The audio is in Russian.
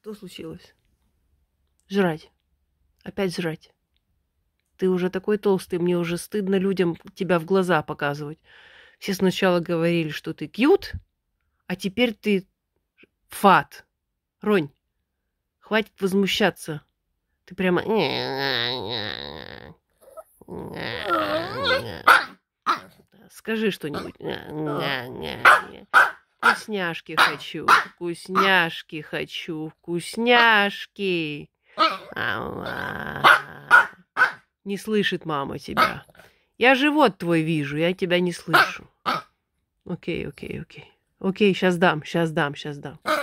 Что случилось? Жрать. Опять жрать. Ты уже такой толстый, мне уже стыдно людям тебя в глаза показывать. Все сначала говорили, что ты кьют, а теперь ты фат. Ронь, хватит возмущаться. Ты прямо... Скажи что-нибудь. Вкусняшки хочу, вкусняшки хочу, вкусняшки. Ама. Не слышит мама тебя. Я живот твой вижу, я тебя не слышу. Окей, окей, окей. Окей, сейчас дам, сейчас дам, сейчас дам.